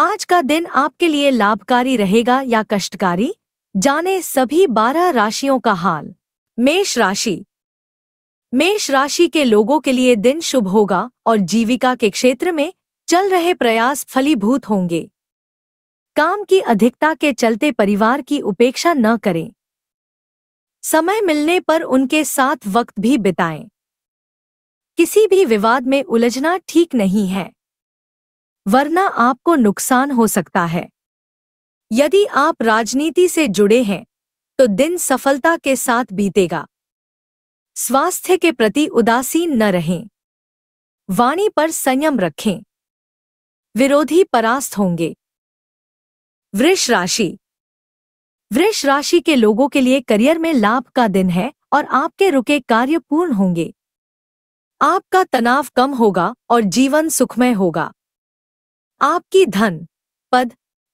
आज का दिन आपके लिए लाभकारी रहेगा या कष्टकारी जाने सभी बारह राशियों का हाल मेष राशि मेष राशि के लोगों के लिए दिन शुभ होगा और जीविका के क्षेत्र में चल रहे प्रयास फलीभूत होंगे काम की अधिकता के चलते परिवार की उपेक्षा न करें समय मिलने पर उनके साथ वक्त भी बिताएं किसी भी विवाद में उलझना ठीक नहीं है वरना आपको नुकसान हो सकता है यदि आप राजनीति से जुड़े हैं तो दिन सफलता के साथ बीतेगा स्वास्थ्य के प्रति उदासीन न रहें वाणी पर संयम रखें विरोधी परास्त होंगे वृष राशि वृष राशि के लोगों के लिए करियर में लाभ का दिन है और आपके रुके कार्य पूर्ण होंगे आपका तनाव कम होगा और जीवन सुखमय होगा आपकी धन पद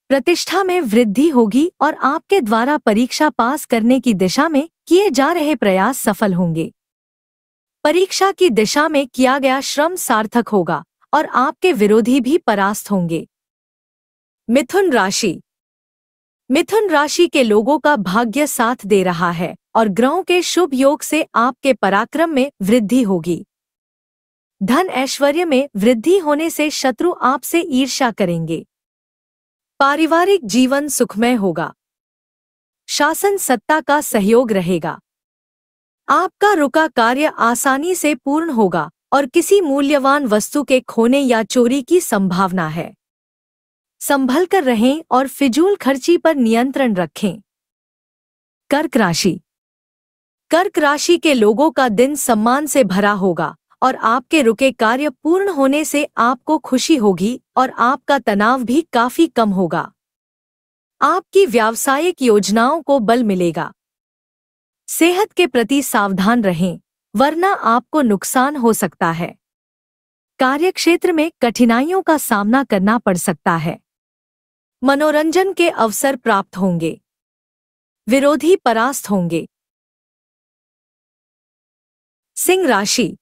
प्रतिष्ठा में वृद्धि होगी और आपके द्वारा परीक्षा पास करने की दिशा में किए जा रहे प्रयास सफल होंगे परीक्षा की दिशा में किया गया श्रम सार्थक होगा और आपके विरोधी भी परास्त होंगे मिथुन राशि मिथुन राशि के लोगों का भाग्य साथ दे रहा है और ग्रहों के शुभ योग से आपके पराक्रम में वृद्धि होगी धन ऐश्वर्य में वृद्धि होने से शत्रु आपसे ईर्षा करेंगे पारिवारिक जीवन सुखमय होगा शासन सत्ता का सहयोग रहेगा आपका रुका कार्य आसानी से पूर्ण होगा और किसी मूल्यवान वस्तु के खोने या चोरी की संभावना है संभल कर रहें और फिजूल खर्ची पर नियंत्रण रखें कर्क राशि कर्क राशि के लोगों का दिन सम्मान से भरा होगा और आपके रुके कार्य पूर्ण होने से आपको खुशी होगी और आपका तनाव भी काफी कम होगा आपकी व्यावसायिक योजनाओं को बल मिलेगा सेहत के प्रति सावधान रहें वरना आपको नुकसान हो सकता है कार्यक्षेत्र में कठिनाइयों का सामना करना पड़ सकता है मनोरंजन के अवसर प्राप्त होंगे विरोधी परास्त होंगे सिंह राशि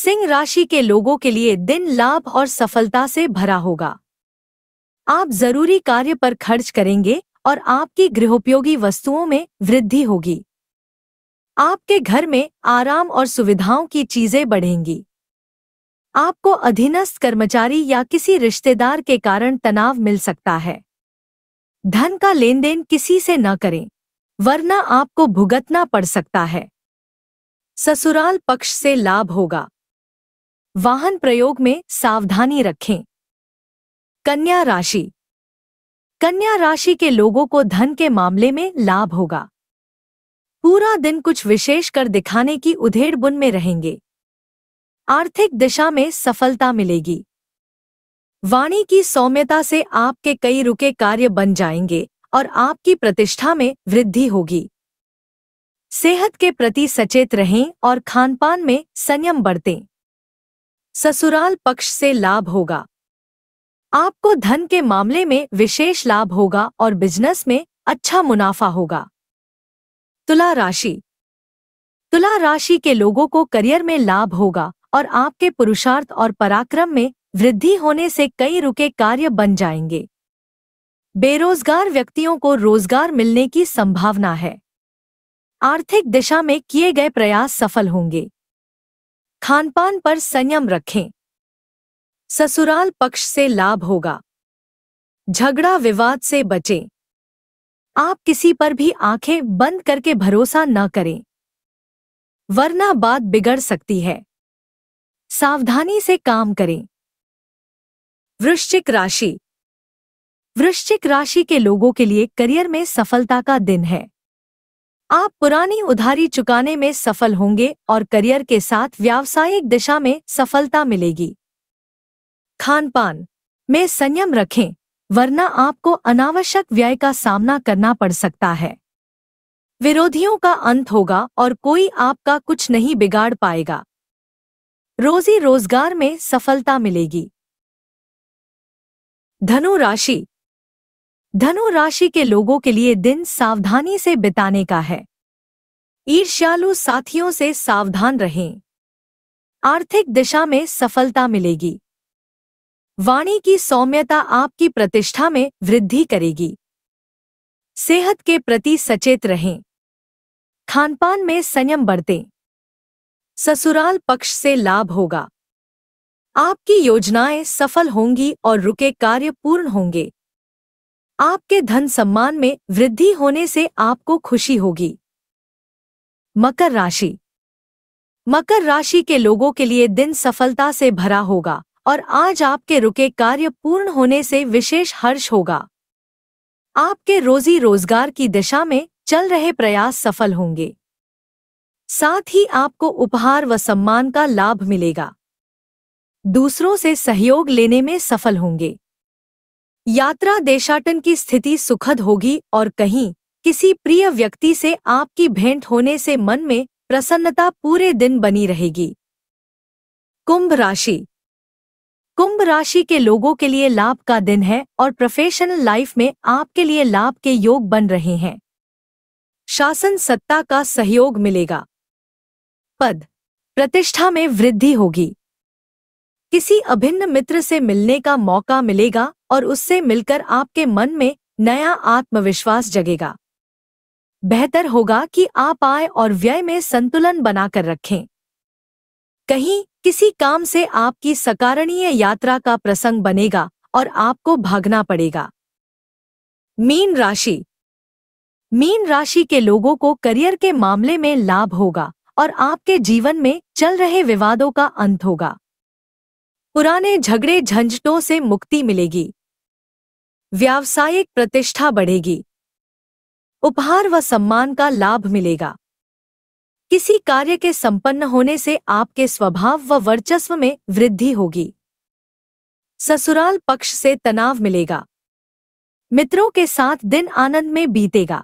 सिंह राशि के लोगों के लिए दिन लाभ और सफलता से भरा होगा आप जरूरी कार्य पर खर्च करेंगे और आपकी गृहोपयोगी वस्तुओं में वृद्धि होगी आपके घर में आराम और सुविधाओं की चीजें बढ़ेंगी आपको अधीनस्थ कर्मचारी या किसी रिश्तेदार के कारण तनाव मिल सकता है धन का लेन देन किसी से न करें वरना आपको भुगतना पड़ सकता है ससुराल पक्ष से लाभ होगा वाहन प्रयोग में सावधानी रखें कन्या राशि कन्या राशि के लोगों को धन के मामले में लाभ होगा पूरा दिन कुछ विशेष कर दिखाने की उधेड़ बुन में रहेंगे आर्थिक दिशा में सफलता मिलेगी वाणी की सौम्यता से आपके कई रुके कार्य बन जाएंगे और आपकी प्रतिष्ठा में वृद्धि होगी सेहत के प्रति सचेत रहें और खानपान में संयम बरतें ससुराल पक्ष से लाभ होगा आपको धन के मामले में विशेष लाभ होगा और बिजनेस में अच्छा मुनाफा होगा तुला राशि तुला राशि के लोगों को करियर में लाभ होगा और आपके पुरुषार्थ और पराक्रम में वृद्धि होने से कई रुके कार्य बन जाएंगे बेरोजगार व्यक्तियों को रोजगार मिलने की संभावना है आर्थिक दिशा में किए गए प्रयास सफल होंगे खानपान पर संयम रखें ससुराल पक्ष से लाभ होगा झगड़ा विवाद से बचें आप किसी पर भी आंखें बंद करके भरोसा न करें वरना बात बिगड़ सकती है सावधानी से काम करें वृश्चिक राशि वृश्चिक राशि के लोगों के लिए करियर में सफलता का दिन है आप पुरानी उधारी चुकाने में सफल होंगे और करियर के साथ व्यावसायिक दिशा में सफलता मिलेगी खान पान में संयम रखें वरना आपको अनावश्यक व्यय का सामना करना पड़ सकता है विरोधियों का अंत होगा और कोई आपका कुछ नहीं बिगाड़ पाएगा रोजी रोजगार में सफलता मिलेगी धनु राशि धनु राशि के लोगों के लिए दिन सावधानी से बिताने का है ईर्ष्यालु साथियों से सावधान रहें आर्थिक दिशा में सफलता मिलेगी वाणी की सौम्यता आपकी प्रतिष्ठा में वृद्धि करेगी सेहत के प्रति सचेत रहें खानपान में संयम बरतें ससुराल पक्ष से लाभ होगा आपकी योजनाएं सफल होंगी और रुके कार्य पूर्ण होंगे आपके धन सम्मान में वृद्धि होने से आपको खुशी होगी मकर राशि मकर राशि के लोगों के लिए दिन सफलता से भरा होगा और आज आपके रुके कार्य पूर्ण होने से विशेष हर्ष होगा आपके रोजी रोजगार की दिशा में चल रहे प्रयास सफल होंगे साथ ही आपको उपहार व सम्मान का लाभ मिलेगा दूसरों से सहयोग लेने में सफल होंगे यात्रा देशाटन की स्थिति सुखद होगी और कहीं किसी प्रिय व्यक्ति से आपकी भेंट होने से मन में प्रसन्नता पूरे दिन बनी रहेगी कुंभ राशि कुंभ राशि के लोगों के लिए लाभ का दिन है और प्रोफेशनल लाइफ में आपके लिए लाभ के योग बन रहे हैं शासन सत्ता का सहयोग मिलेगा पद प्रतिष्ठा में वृद्धि होगी किसी अभिन्न मित्र से मिलने का मौका मिलेगा और उससे मिलकर आपके मन में नया आत्मविश्वास जगेगा बेहतर होगा कि आप आय और व्यय में संतुलन बनाकर रखें कहीं किसी काम से आपकी सकारणीय यात्रा का प्रसंग बनेगा और आपको भागना पड़ेगा मीन राशि मीन राशि के लोगों को करियर के मामले में लाभ होगा और आपके जीवन में चल रहे विवादों का अंत होगा पुराने झगड़े झंझटों से मुक्ति मिलेगी व्यावसायिक प्रतिष्ठा बढ़ेगी उपहार व सम्मान का लाभ मिलेगा किसी कार्य के संपन्न होने से आपके स्वभाव व वर्चस्व में वृद्धि होगी ससुराल पक्ष से तनाव मिलेगा मित्रों के साथ दिन आनंद में बीतेगा